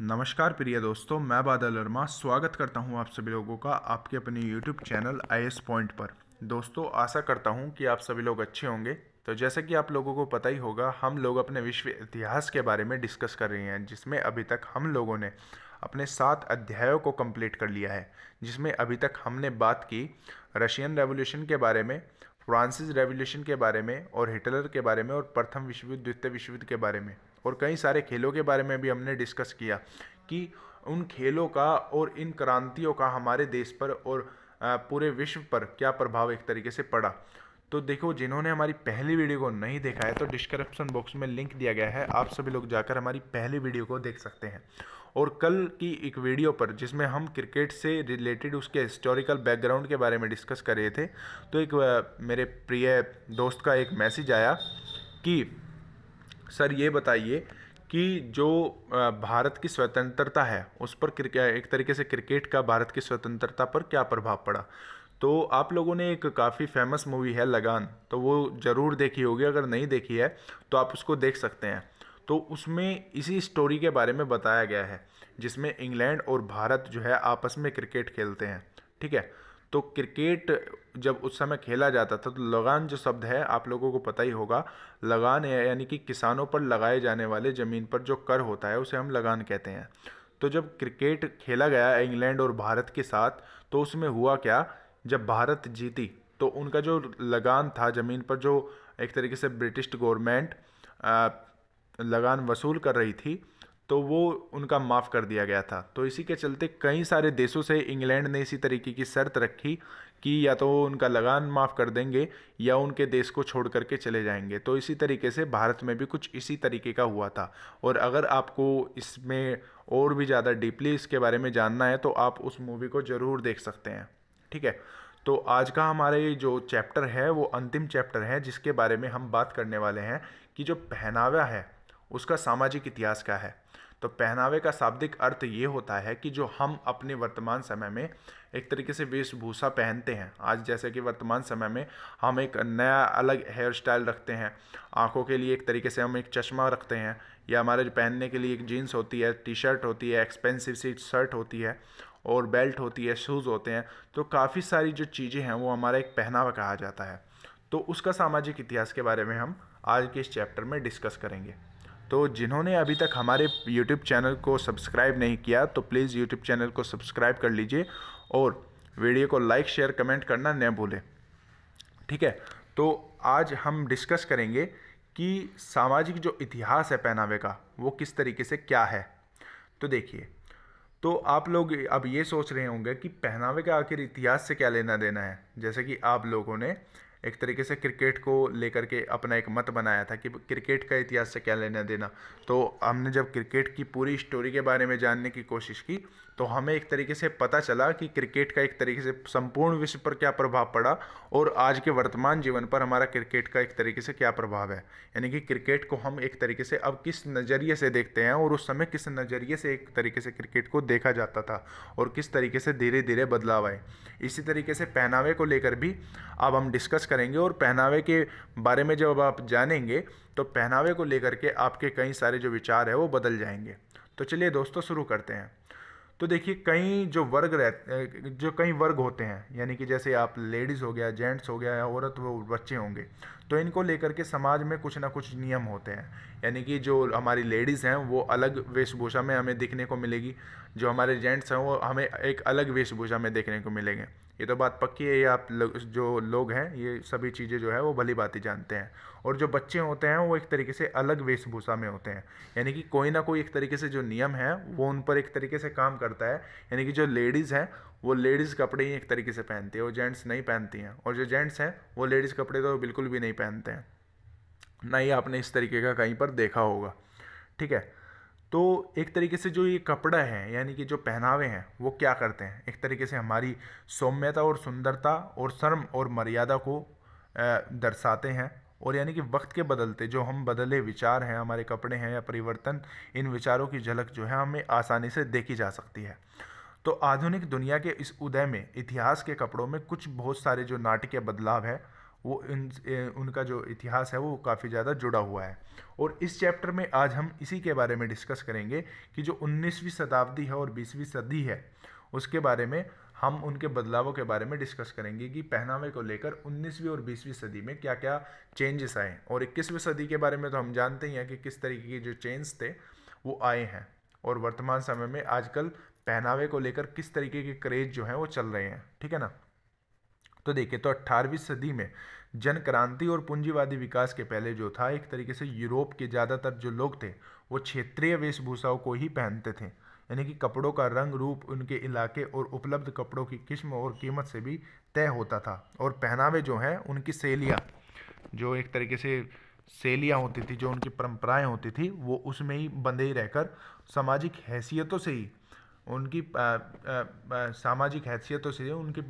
नमस्कार प्रिय दोस्तों मैं बादल वर्मा स्वागत करता हूं आप सभी लोगों का आपके अपने YouTube channel I S point पर दोस्तों आशा करता हूं कि आप सभी लोग अच्छे होंगे तो जैसे कि आप लोगों को पता ही होगा हम लोग अपने विश्व इतिहास के बारे में डिस्कस कर रहे हैं जिसमें अभी तक हम लोगों ने अपने सात अध्यायों को कंप्लीट कर लिया है जिसमें अभी तक हमने बात की रशियन रेवोल्यूशन के बारे में फ्रांसिस रेवोल्यूशन के बारे में और हिटलर के बारे में और प्रथम विश्वयुद्ध द्वितीय विश्वयुद्ध के बारे में और कई सारे खेलों के बारे में भी हमने डिस्कस किया कि उन खेलों का और इन क्रांतियों का हमारे देश पर और पूरे विश्व पर क्या प्रभाव एक तरीके से पड़ा तो देखो जिन्होंने हमारी पहली वीडियो को नहीं देखा है तो डिस्क्रिप्शन बॉक्स में लिंक दिया गया है आप सभी लोग जाकर हमारी पहली वीडियो को देख सकते हैं और कल की एक वीडियो पर जिसमें हम क्रिकेट से रिलेटेड उसके हिस्टोरिकल बैकग्राउंड के बारे में डिस्कस कर रहे थे तो एक मेरे प्रिय दोस्त का एक मैसेज आया कि सर ये बताइए कि जो भारत की स्वतंत्रता है उस पर एक तरीके से क्रिकेट का भारत की स्वतंत्रता पर क्या प्रभाव पड़ा तो आप लोगों ने एक काफ़ी फेमस मूवी है लगान तो वो ज़रूर देखी होगी अगर नहीं देखी है तो आप उसको देख सकते हैं तो उसमें इसी स्टोरी के बारे में बताया गया है जिसमें इंग्लैंड और भारत जो है आपस में क्रिकेट खेलते हैं ठीक है तो क्रिकेट जब उस समय खेला जाता था तो लगान जो शब्द है आप लोगों को पता ही होगा लगान है यानी कि किसानों पर लगाए जाने वाले ज़मीन पर जो कर होता है उसे हम लगान कहते हैं तो जब क्रिकेट खेला गया इंग्लैंड और भारत के साथ तो उसमें हुआ क्या जब भारत जीती तो उनका जो लगान था ज़मीन पर जो एक तरीके से ब्रिटिश गवर्नमेंट लगान वसूल कर रही थी तो वो उनका माफ़ कर दिया गया था तो इसी के चलते कई सारे देशों से इंग्लैंड ने इसी तरीके की शर्त रखी कि या तो उनका लगान माफ़ कर देंगे या उनके देश को छोड़ करके चले जाएंगे तो इसी तरीके से भारत में भी कुछ इसी तरीके का हुआ था और अगर आपको इसमें और भी ज़्यादा डीपली इसके बारे में जानना है तो आप उस मूवी को ज़रूर देख सकते हैं ठीक है तो आज का हमारे जो चैप्टर है वो अंतिम चैप्टर है जिसके बारे में हम बात करने वाले हैं कि जो पहनावा है उसका सामाजिक इतिहास क्या है तो पहनावे का शाब्दिक अर्थ ये होता है कि जो हम अपने वर्तमान समय में एक तरीके से वेशभूषा पहनते हैं आज जैसे कि वर्तमान समय में हम एक नया अलग हेयर स्टाइल रखते हैं आँखों के लिए एक तरीके से हम एक चश्मा रखते हैं या हमारे पहनने के लिए एक जीन्स होती है टी शर्ट होती है एक्सपेंसिव सी शर्ट होती है और बेल्ट होती है शूज़ होते हैं तो काफ़ी सारी जो चीज़ें हैं वो हमारा एक पहनावा कहा जाता है तो उसका सामाजिक इतिहास के बारे में हम आज के इस चैप्टर में डिस्कस करेंगे तो जिन्होंने अभी तक हमारे यूट्यूब चैनल को सब्सक्राइब नहीं किया तो प्लीज़ यूट्यूब चैनल को सब्सक्राइब कर लीजिए और वीडियो को लाइक शेयर कमेंट करना न भूलें ठीक है तो आज हम डिस्कस करेंगे कि सामाजिक जो इतिहास है पहनावे का वो किस तरीके से क्या है तो देखिए तो आप लोग अब ये सोच रहे होंगे कि पहनावे का आखिर इतिहास से क्या लेना देना है जैसे कि आप लोगों ने एक तरीके से क्रिकेट को लेकर के अपना एक मत बनाया था कि क्रिकेट का इतिहास से क्या लेना देना तो हमने जब क्रिकेट की पूरी स्टोरी के बारे में जानने की कोशिश की तो हमें एक तरीके से पता चला कि क्रिकेट का एक तरीके से संपूर्ण विश्व पर क्या प्रभाव पड़ा और आज के वर्तमान जीवन पर हमारा क्रिकेट का एक तरीके से क्या प्रभाव है यानी कि क्रिकेट को हम एक तरीके से अब किस नज़रिए से देखते हैं और उस समय किस नज़रिए से एक तरीके से क्रिकेट को देखा जाता था और किस तरीके से धीरे धीरे बदलाव आए इसी तरीके से पहनावे को लेकर भी अब हम डिस्कस करेंगे और पहनावे के बारे में जब आप जानेंगे तो पहनावे को लेकर के आपके कई सारे जो विचार है वो बदल जाएंगे तो चलिए दोस्तों शुरू करते हैं तो देखिए कई जो वर्ग रह जो कई वर्ग होते हैं यानी कि जैसे आप लेडीज़ हो गया जेंट्स हो गया या औरत वो बच्चे होंगे तो इनको लेकर के समाज में कुछ ना कुछ नियम होते हैं यानी कि जो हमारी लेडीज़ हैं वो अलग वेशभूषा में हमें दिखने को मिलेगी जो हमारे जेंट्स हैं वो हमें एक अलग वेशभूषा में देखने को मिलेंगे ये तो बात पक्की है ये आप जो लोग हैं ये सभी चीज़ें जो है वो भली बात ही जानते हैं और जो बच्चे होते हैं वो एक तरीके से अलग वेशभूषा में होते हैं यानी कि कोई ना कोई एक तरीके से जो नियम है वो उन पर एक तरीके से काम करता है यानी कि जो लेडीज़ हैं वो लेडीज़ कपड़े ही एक तरीके से पहनती है वो जेंट्स नहीं पहनती हैं और जो जेंट्स हैं वो लेडीज़ कपड़े तो बिल्कुल भी नहीं पहनते हैं ना ही आपने इस तरीके का कहीं पर देखा होगा ठीक है तो एक तरीके से जो ये कपड़ा है यानी कि जो पहनावे हैं वो क्या करते हैं एक तरीके से हमारी सौम्यता और सुंदरता और शर्म और मर्यादा को दर्शाते हैं और यानी कि वक्त के बदलते जो हम बदले विचार हैं हमारे कपड़े हैं या परिवर्तन इन विचारों की झलक जो है हमें आसानी से देखी जा सकती है तो आधुनिक दुनिया के इस उदय में इतिहास के कपड़ों में कुछ बहुत सारे जो नाटकीय बदलाव है वो उन उनका जो इतिहास है वो काफ़ी ज़्यादा जुड़ा हुआ है और इस चैप्टर में आज हम इसी के बारे में डिस्कस करेंगे कि जो 19वीं शताब्दी है और 20वीं सदी है उसके बारे में हम उनके बदलावों के बारे में डिस्कस करेंगे कि पहनावे को लेकर 19वीं और 20वीं सदी में क्या क्या चेंजेस आए और 21वीं सदी के बारे में तो हम जानते ही हैं कि किस तरीके के जो चेंज थे वो आए हैं और वर्तमान समय में आजकल पहनावे को लेकर किस तरीके के क्रेज जो हैं वो चल रहे हैं ठीक है ना तो देखिए तो 18वीं सदी में जन क्रांति और पूंजीवादी विकास के पहले जो था एक तरीके से यूरोप के ज़्यादातर जो लोग थे वो क्षेत्रीय वेशभूषाओं को ही पहनते थे यानी कि कपड़ों का रंग रूप उनके इलाके और उपलब्ध कपड़ों की किस्म और कीमत से भी तय होता था और पहनावे जो हैं उनकी शैलियाँ जो एक तरीके से शैलियाँ होती थी जो उनकी परंपराएं होती थी वो उसमें ही बंधे ही रहकर सामाजिक हैसियतों से ही उनकी सामाजिक हैसियतों से उनकी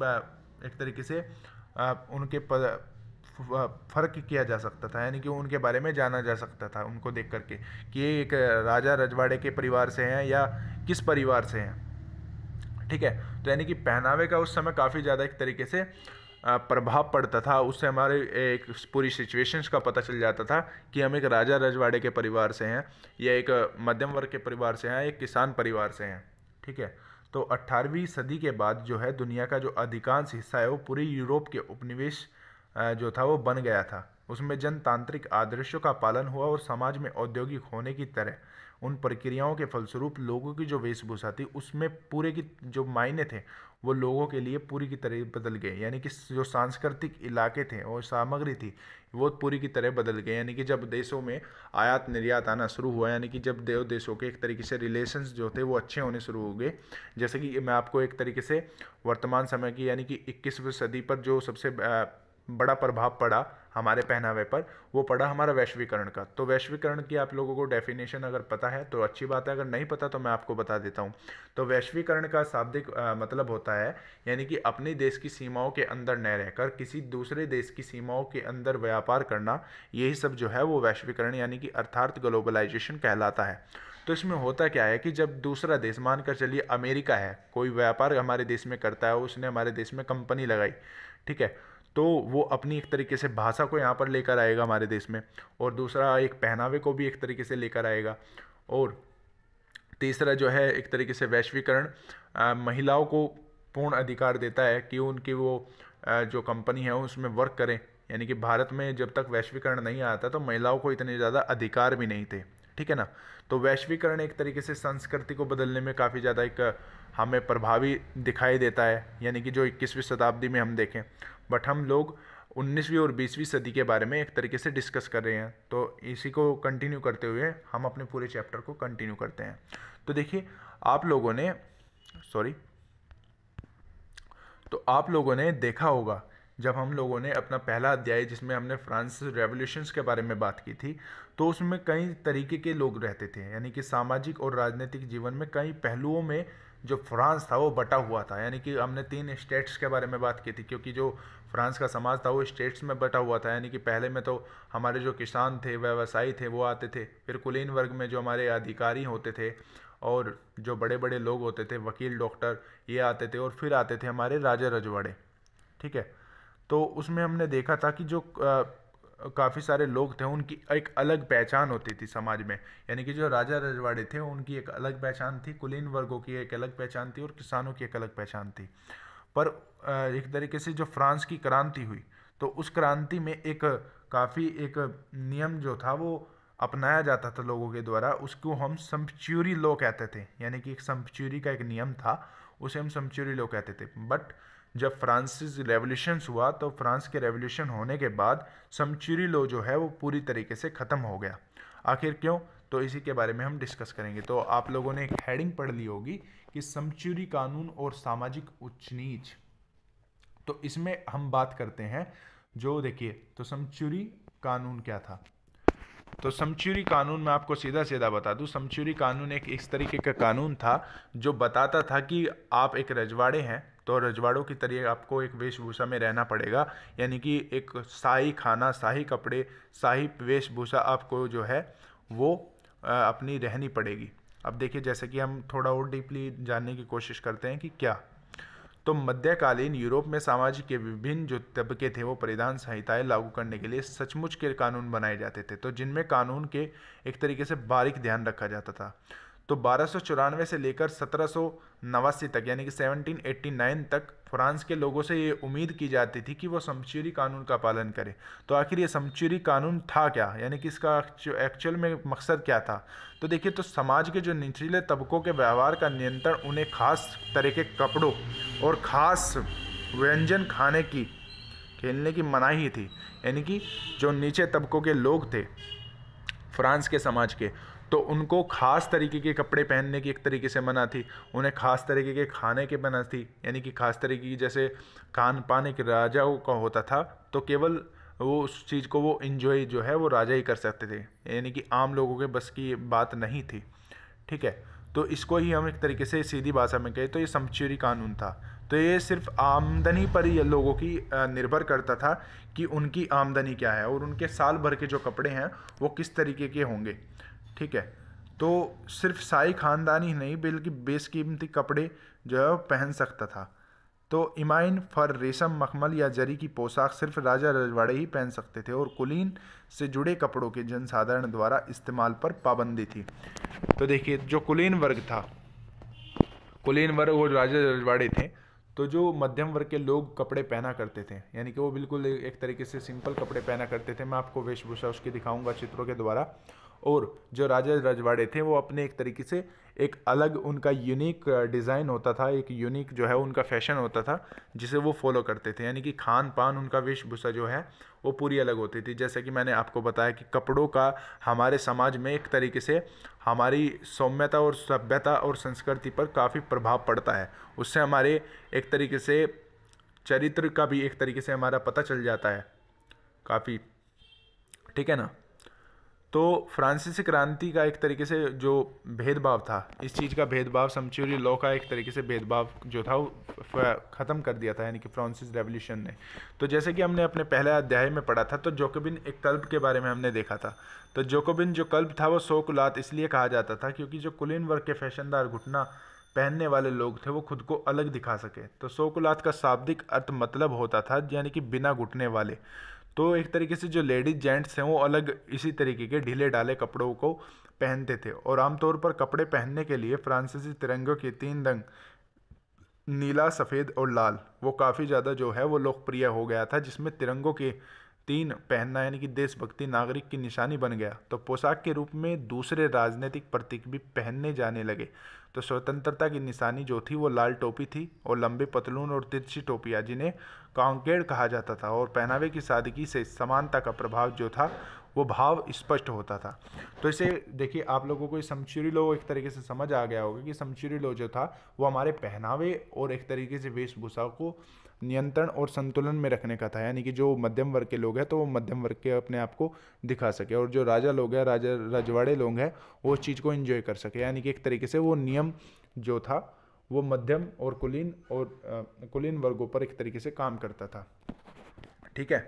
एक तरीके से उनके फ़र्क किया जा सकता था यानी कि उनके बारे में जाना जा सकता था उनको देख करके कि ये एक राजा रजवाड़े के परिवार से हैं या किस परिवार से हैं ठीक है तो यानी कि पहनावे का उस समय काफ़ी ज़्यादा एक तरीके से प्रभाव पड़ता था उससे हमारे एक पूरी सिचुएशंस का पता चल जाता था कि हम एक राजा रजवाड़े के परिवार से हैं या एक मध्यम वर्ग के परिवार से हैं या एक किसान परिवार से हैं ठीक है तो 18वीं सदी के बाद जो है दुनिया का जो अधिकांश हिस्सा है वो पूरे यूरोप के उपनिवेश जो था वो बन गया था उसमें जनतांत्रिक आदर्शों का पालन हुआ और समाज में औद्योगिक होने की तरह उन प्रक्रियाओं के फलस्वरूप लोगों की जो वेशभूषा थी उसमें पूरे की जो मायने थे वो लोगों के लिए पूरी की तरह बदल गए यानी कि जो सांस्कृतिक इलाके थे और सामग्री थी वो पूरी की तरह बदल गए यानी कि जब देशों में आयात निर्यात आना शुरू हुआ यानी कि जब देव देशों के एक तरीके से रिलेशंस जो थे वो अच्छे होने शुरू हो गए जैसे कि मैं आपको एक तरीके से वर्तमान समय की यानी कि इक्कीसवीं सदी पर जो सबसे बड़ा प्रभाव पड़ा हमारे पहनावे पर वो पड़ा हमारा वैश्वीकरण का तो वैश्वीकरण की आप लोगों को डेफिनेशन अगर पता है तो अच्छी बात है अगर नहीं पता तो मैं आपको बता देता हूँ तो वैश्वीकरण का शाब्दिक मतलब होता है यानी कि अपने देश की सीमाओं के अंदर न रहकर किसी दूसरे देश की सीमाओं के अंदर व्यापार करना यही सब जो है वो वैश्वीकरण यानी कि अर्थार्थ ग्लोबलाइजेशन कहलाता है तो इसमें होता क्या है कि जब दूसरा देश मानकर चलिए अमेरिका है कोई व्यापार हमारे देश में करता है उसने हमारे देश में कंपनी लगाई ठीक है तो वो अपनी एक तरीके से भाषा को यहाँ पर लेकर आएगा हमारे देश में और दूसरा एक पहनावे को भी एक तरीके से लेकर आएगा और तीसरा जो है एक तरीके से वैश्वीकरण महिलाओं को पूर्ण अधिकार देता है कि उनकी वो आ, जो कंपनी है उसमें वर्क करें यानी कि भारत में जब तक वैश्वीकरण नहीं आता तो महिलाओं को इतने ज़्यादा अधिकार भी नहीं थे ठीक है ना तो वैश्वीकरण एक तरीके से संस्कृति को बदलने में काफ़ी ज़्यादा एक हमें प्रभावी दिखाई देता है यानी कि जो 21वीं शताब्दी में हम देखें बट हम लोग 19वीं और 20वीं सदी के बारे में एक तरीके से डिस्कस कर रहे हैं तो इसी को कंटिन्यू करते हुए हम अपने पूरे चैप्टर को कंटिन्यू करते हैं तो देखिए आप लोगों ने सॉरी तो आप लोगों ने देखा होगा जब हम लोगों ने अपना पहला अध्याय जिसमें हमने फ्रांस रेवोल्यूशंस के बारे में बात की थी तो उसमें कई तरीके के लोग रहते थे यानी कि सामाजिक और राजनीतिक जीवन में कई पहलुओं में जो फ्रांस था वो बटा हुआ था यानी कि हमने तीन स्टेट्स के बारे में बात की थी क्योंकि जो फ्रांस का समाज था वो स्टेट्स में बटा हुआ था यानी कि पहले में तो हमारे जो किसान थे व्यवसायी थे वो आते थे फिर कुलीन वर्ग में जो हमारे अधिकारी होते थे और जो बड़े बड़े लोग होते थे वकील डॉक्टर ये आते थे और फिर आते थे हमारे राजा रजवाड़े ठीक है तो उसमें हमने देखा था कि जो काफ़ी सारे लोग थे उनकी एक अलग पहचान होती थी समाज में यानी कि जो राजा रजवाड़े थे उनकी एक अलग पहचान थी कुलीन वर्गों की एक अलग पहचान थी और किसानों की एक अलग पहचान थी पर एक तरीके से जो फ्रांस की क्रांति हुई तो उस क्रांति में एक काफ़ी एक नियम जो था वो अपनाया जाता था लोगों के द्वारा उसको हम सम्पच्यूरी लॉ कहते थे यानी कि एक सम्पच्यूरी का एक नियम था उसे हम सम्पच्यूरी लॉ कहते थे बट जब फ्रांसिस रेवोल्यूशन हुआ तो फ्रांस के रेवोल्यूशन होने के बाद समचूरी लो जो है वो पूरी तरीके से ख़त्म हो गया आखिर क्यों तो इसी के बारे में हम डिस्कस करेंगे तो आप लोगों ने एक हेडिंग पढ़ ली होगी कि समचूरी कानून और सामाजिक उच्च नीच तो इसमें हम बात करते हैं जो देखिए तो समचूरी कानून क्या था तो समचूरी कानून मैं आपको सीधा सीधा बता दूं समचूरी कानून एक इस तरीके का कानून था जो बताता था कि आप एक रजवाड़े हैं तो रजवाड़ों की तरह आपको एक वेशभूषा में रहना पड़ेगा यानी कि एक शाही खाना शाही कपड़े शाही वेशभूषा आपको जो है वो अपनी रहनी पड़ेगी अब देखिए जैसे कि हम थोड़ा और डीपली जानने की कोशिश करते हैं कि क्या तो मध्यकालीन यूरोप में सामाजिक के विभिन्न जो तबके थे वो परिधान संहिताएं लागू करने के लिए सचमुच के कानून बनाए जाते थे तो जिनमें कानून के एक तरीके से बारीक ध्यान रखा जाता था तो बारह से लेकर सत्रह तक यानी कि 1789 तक फ्रांस के लोगों से ये उम्मीद की जाती थी कि वो समचूरी कानून का पालन करें तो आखिर ये समचूरी कानून था क्या यानी कि इसका एक्चुअल में मकसद क्या था तो देखिए तो समाज के जो निचले तबकों के व्यवहार का नियंत्रण उन्हें खास तरह के कपड़ों और ख़ास व्यंजन खाने की खेलने की मनाही थी यानी कि जो नीचे तबकों के लोग थे फ्रांस के समाज के तो उनको ख़ास तरीके के कपड़े पहनने की एक तरीके से मना थी उन्हें ख़ास तरीके के खाने के मना थी यानी कि ख़ास तरीके की जैसे खान पान एक राजा का होता था तो केवल वो उस चीज़ को वो इन्जॉय जो है वो राजा ही कर सकते थे यानी कि आम लोगों के बस की बात नहीं थी ठीक है तो इसको ही हम एक तरीके से सीधी भाषा में कहें तो ये समचूरी कानून था तो ये सिर्फ आमदनी पर ही लोगों की निर्भर करता था कि उनकी आमदनी क्या है और उनके साल भर के जो कपड़े हैं वो किस तरीके के होंगे ठीक है तो सिर्फ शाही ख़ानदानी ही नहीं बल्कि बेशकीमती कपड़े जो है पहन सकता था तो इमाइन फर रेशम मखमल या जरी की पोशाक सिर्फ राजा रजवाड़े ही पहन सकते थे और कुलीन से जुड़े कपड़ों के जनसाधारण द्वारा इस्तेमाल पर पाबंदी थी तो देखिए जो कुलीन वर्ग था कुलीन वर्ग वो राजा रजवाड़े थे तो जो मध्यम वर्ग के लोग कपड़े पहना करते थे यानी कि वो बिल्कुल एक तरीके से सिंपल कपड़े पहना करते थे मैं आपको वेशभूषा उसकी दिखाऊंगा चित्रों के द्वारा और जो राजा रजवाड़े थे वो अपने एक तरीके से एक अलग उनका यूनिक डिज़ाइन uh, होता था एक यूनिक जो है उनका फैशन होता था जिसे वो फॉलो करते थे यानी कि खान पान उनका वेशभूषा जो है वो पूरी अलग होती थी जैसे कि मैंने आपको बताया कि कपड़ों का हमारे समाज में एक तरीके से हमारी सौम्यता और सभ्यता और संस्कृति पर काफ़ी प्रभाव पड़ता है उससे हमारे एक तरीके से चरित्र का भी एक तरीके से हमारा पता चल जाता है काफ़ी ठीक है ना तो फ्रांसीसी क्रांति का एक तरीके से जो भेदभाव था इस चीज़ का भेदभाव समचूरी लॉ का एक तरीके से भेदभाव जो था वो ख़त्म कर दिया था यानी कि फ्रांसिस रेवोल्यूशन ने तो जैसे कि हमने अपने पहले अध्याय में पढ़ा था तो जोकोबिन एक कल्प के बारे में हमने देखा था तो जोकोबिन जो कल्प था वो सो कुलात इसलिए कहा जाता था क्योंकि जो कुलीन वर्ग के फैशनदार घुटना पहनने वाले लोग थे वो खुद को अलग दिखा सके तो सोकुलात का शाब्दिक अर्थ मतलब होता था यानी कि बिना घुटने वाले तो एक तरीके से जो लेडीज जेंट्स हैं वो अलग इसी तरीके के ढीले ढाले कपड़ों को पहनते थे और आमतौर पर कपड़े पहनने के लिए फ्रांसीसी तिरंगों के तीन रंग नीला सफ़ेद और लाल वो काफ़ी ज़्यादा जो है वो लोकप्रिय हो गया था जिसमें तिरंगों के तीन पहनना यानी कि देशभक्ति नागरिक की निशानी बन गया तो पोशाक के रूप में दूसरे राजनीतिक प्रतीक भी पहनने जाने लगे तो स्वतंत्रता की निशानी जो थी वो लाल टोपी थी और लंबे पतलून और तिरछी टोपियाँ जिन्हें कांकेड़ कहा जाता था और पहनावे की सादगी से समानता का प्रभाव जो था वो भाव स्पष्ट होता था तो इसे देखिए आप लोगों को समचुरी लो एक तरीके से समझ आ गया होगा कि समचुरी लो जो था वो हमारे पहनावे और एक तरीके से वेशभूषा को नियंत्रण और संतुलन में रखने का था यानी कि जो मध्यम वर्ग के लोग हैं तो वो मध्यम वर्ग के अपने आप को दिखा सके और जो राजा लोग हैं राजा रजवाड़े लोग हैं वो उस चीज़ को इन्जॉय कर सके यानी कि एक तरीके से वो नियम जो था वो मध्यम और कुलीन और आ, कुलीन वर्गों पर एक तरीके से काम करता था ठीक है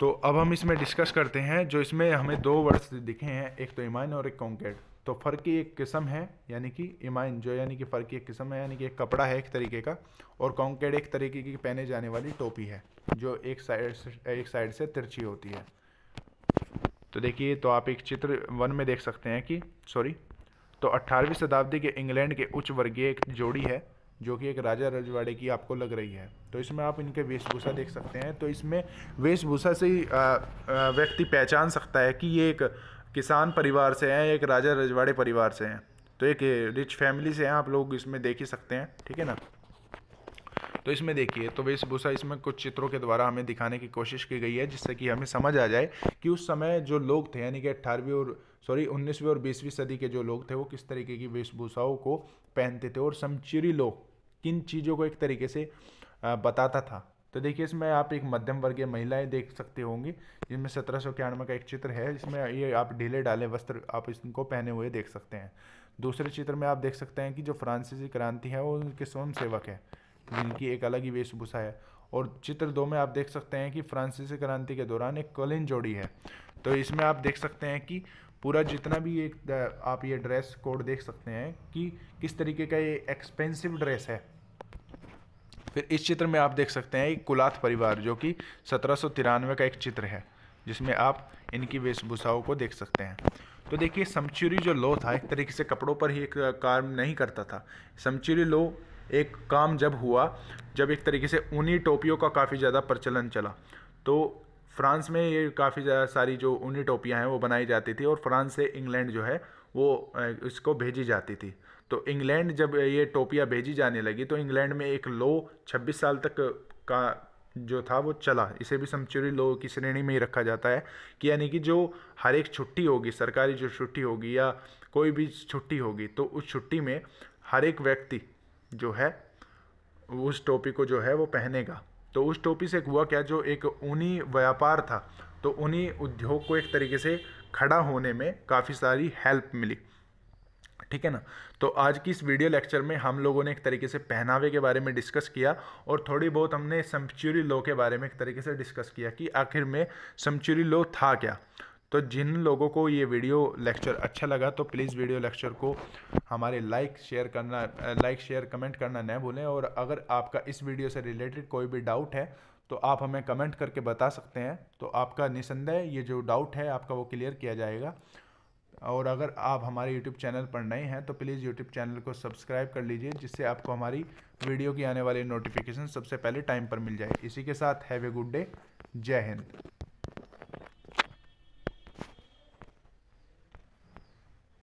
तो अब हम इसमें डिस्कस करते हैं जो इसमें हमें दो वर्ड्स दिखे हैं एक तो इमाइन और एक कॉन्केट तो फ़र्क की एक किस्म है यानी कि इमाइन जो यानी कि फ़र्क की एक किस्म है यानी कि एक कपड़ा है एक तरीके का और कॉन्केट एक तरीके की पहने जाने वाली टोपी है जो एक साइड एक साइड से तिरछी होती है तो देखिए तो आप एक चित्र वन में देख सकते हैं कि सॉरी तो अट्ठारहवीं शताब्दी के इंग्लैंड के उच्च वर्गीय एक जोड़ी है जो कि एक राजा रजवाड़े की आपको लग रही है तो इसमें आप इनके वेशभूषा देख सकते हैं तो इसमें वेशभूषा से ही व्यक्ति पहचान सकता है कि ये एक किसान परिवार से हैं एक राजा रजवाड़े परिवार से हैं तो एक रिच फैमिली से हैं आप लोग इसमें देख ही सकते हैं ठीक है ना तो इसमें देखिए तो वेशभूषा इसमें कुछ चित्रों के द्वारा हमें दिखाने की कोशिश की गई है जिससे कि हमें समझ आ जाए कि उस समय जो लोग थे यानी कि अट्ठारहवीं और सॉरी उन्नीसवीं और बीसवीं सदी के जो लोग थे वो किस तरीके की वेशभूषाओं को पहनते थे और समचिरी लोग किन चीज़ों को एक तरीके से बताता था तो देखिए इसमें आप एक मध्यम वर्गीय महिलाएं देख सकते होंगे जिसमें सत्रह सौ इक्यानवे का एक चित्र है जिसमें ये आप ढीले डाले वस्त्र आप इसको पहने हुए देख सकते हैं दूसरे चित्र में आप देख सकते हैं कि जो फ्रांसीसी क्रांति है वो उनके स्वयं सेवक हैं जिनकी एक अलग ही वेशभूषा है और चित्र दो में आप देख सकते हैं कि फ्रांसीसी क्रांति के दौरान एक कलिन जोड़ी है तो इसमें आप देख सकते हैं कि पूरा जितना भी एक आप ये ड्रेस कोड देख सकते हैं कि किस तरीके का ये एक्सपेंसिव ड्रेस है फिर इस चित्र में आप देख सकते हैं एक कुलाथ परिवार जो कि सत्रह का एक चित्र है जिसमें आप इनकी वेशभूषाओं को देख सकते हैं तो देखिए समचूरी जो लो था एक तरीके से कपड़ों पर ही एक काम नहीं करता था समचूरी लो एक काम जब हुआ जब एक तरीके से ऊनी टोपियों का काफ़ी ज़्यादा प्रचलन चला तो फ्रांस में ये काफ़ी सारी जो यूनिटोपियाँ हैं वो बनाई जाती थी और फ्रांस से इंग्लैंड जो है वो इसको भेजी जाती थी तो इंग्लैंड जब ये टोपियाँ भेजी जाने लगी तो इंग्लैंड में एक लो 26 साल तक का जो था वो चला इसे भी समचुरी लो की श्रेणी में ही रखा जाता है कि यानी कि जो हर एक छुट्टी होगी सरकारी जो छुट्टी होगी या कोई भी छुट्टी होगी तो उस छुट्टी में हर एक व्यक्ति जो है उस टोपी को जो है वो पहनेगा तो उस टोपी से हुआ क्या जो एक ऊनी व्यापार था तो उन्हीं उद्योग को एक तरीके से खड़ा होने में काफ़ी सारी हेल्प मिली ठीक है ना तो आज की इस वीडियो लेक्चर में हम लोगों ने एक तरीके से पहनावे के बारे में डिस्कस किया और थोड़ी बहुत हमने समचूरी लो के बारे में एक तरीके से डिस्कस किया कि आखिर में समचूरी लो था क्या तो जिन लोगों को ये वीडियो लेक्चर अच्छा लगा तो प्लीज़ वीडियो लेक्चर को हमारे लाइक शेयर करना लाइक शेयर कमेंट करना न भूलें और अगर आपका इस वीडियो से रिलेटेड कोई भी डाउट है तो आप हमें कमेंट करके बता सकते हैं तो आपका निसंदेह ये जो डाउट है आपका वो क्लियर किया जाएगा और अगर आप हमारे यूट्यूब चैनल पर नए हैं तो प्लीज़ यूट्यूब चैनल को सब्सक्राइब कर लीजिए जिससे आपको हमारी वीडियो की आने वाली नोटिफिकेशन सबसे पहले टाइम पर मिल जाए इसी के साथ हैव ए गुड डे जय हिंद